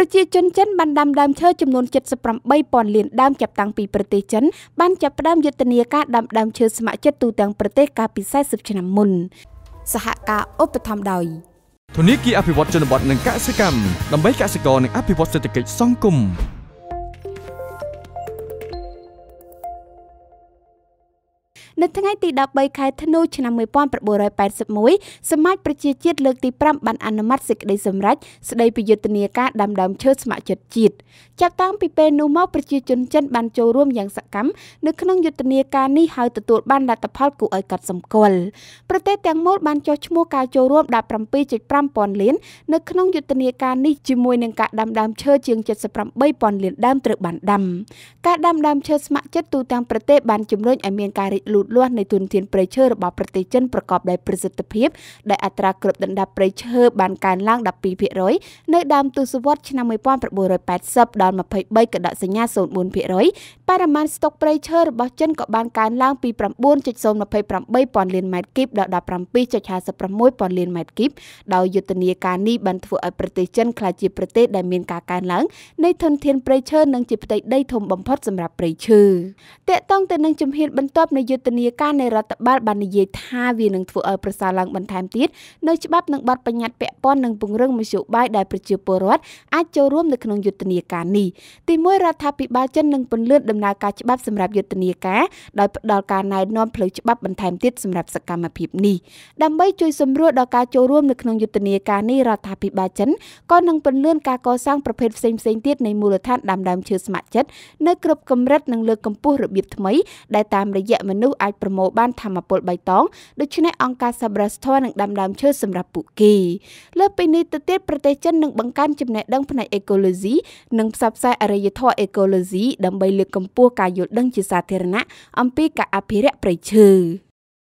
ប្រជាជនចិន បានដាំដើមឈើចំនួន78,000លានដើមចាប់តាំងពីប្រទេសចិនបានចាប់ផ្ដើមយុទ្ធនាការដាំដើមឈើស្ម័គ្រចិត្តទូទាំងប្រទេសកាលពី40ឆ្នាំមុនសហការឧបត្ថម្ភដោយធនាគារអភិវឌ្ឍជនបទនិងកសិកម្មដើម្បីកសិករនិងអភិវឌ្ឍសេដ្ឋកិច្ចសង្គមនៅថ្ងៃទី13ខែធ្នូឆ្នាំ1981សមាជប្រជាជាតិលើកទី5បានអនុម័តសេចក្តីសម្រេចស្តីពីយុទ្ធនាការដាំដើមឈើស្ម័គ្រចិត្តជាតិចាប់តាំងពីពេលនោះមកប្រជាជនចិនបានចូលរួមយ៉ាងសកម្មនៅក្នុងយុទ្ធនាការនេះហើយទទួលបានលទ្ធផលគួរឲ្យកត់សម្គាល់ប្រទេសទាំងមូលបានចុះឈ្មោះការចូលរួម17.5ពាន់លាននៅក្នុងយុទ្ធនាការនេះជាមួយនឹងការដាំដើមឈើជាង78ពាន់លានដើមត្រូវបានដាំការដាំដើមឈើស្ម័គ្រចិត្តទូទាំងប្រទេសបានជំរុញឲ្យមានការរីកលូតលាស់នៃទុនធានព្រៃឈើរបស់ប្រទេសចិនប្រកបដោយប្រសិទ្ធភាពដែលអត្រាគ្របដណ្ដប់ព្រៃឈើបានកើនឡើង12%នៅដើមទសវត្សរ៍ឆ្នាំ1980ដល់23កដកសញ្ញា04%បរិមាណស្តុកព្រៃឈើរបស់ចិនក៏បានកើនឡើងពី9.028ពាន់លានម៉ែត្រគីបដល់17.56ពាន់លានម៉ែត្រគីបដោយយុទ្ធនាការនេះបានធ្វើឲ្យប្រទេសចិនក្លាយជាប្រទេសដែលមានការកើនឡើងនៃធនធានព្រៃឈើនិងជាផ្ទៃដីធំបំផុតសម្រាប់ព្រៃឈើតកតងទៅនឹងជំហានបន្ទាប់នៃយុទ្ធនាការនៃរដ្ឋបាលបាននិយាយថាវានឹងធ្វើឲ្យប្រសើរឡើងបន្ថែមទៀតនៅច្បាប់និងបទបញ្ញត្តិពាក់ព័ន្ធនឹងពង្រឹងមធ្យោបាយដែលប្រជាពលរដ្ឋអាចចូលរួមនៅក្នុងយុទ្ធនាការនេះទីមួយរដ្ឋាភិបាលចិននឹងពន្លឿនដំដំណើរការច្បាប់សម្រាប់យុទ្ធនាការដោយផ្ដល់ការណែនាំផ្លូវច្បាប់បន្ថែមទៀតសម្រាប់សកម្មភាពនេះដើម្បីជួយសម្រួលដល់ការចូលរួមនៅក្នុងយុទ្ធនាការនេះរដ្ឋាភិបាលចិនក៏នឹងពន្លឿនការកសាងប្រភេទផ្សេងផ្សេងទៀតនៃមូលដ្ឋានដាំដើមឈើស្ម័គ្រចិត្តនៅគ្រប់កម្រិតនិងលើកកម្ពស់របៀបថ្មី ដែលតាមរយៈមនុស្សអាចប្រមូលបានធម្មពលបៃតងដូច្នេះអង្គការ Sabras ធរនឹងដាំដើមឈើសម្រាប់ពួកគេលើពីនេះទៅទៀតប្រទេសចិននឹងបង្កើនចំណេះដឹងផ្នែកអេកូឡូស៊ីនិងផ្សព្វផ្សាយអរិយធម៌អេកូឡូស៊ីដើម្បីលើកកម្ចំពោះការយល់ដឹងជាសាធារណៈអំពីការអភិរក្សព្រៃឈើ។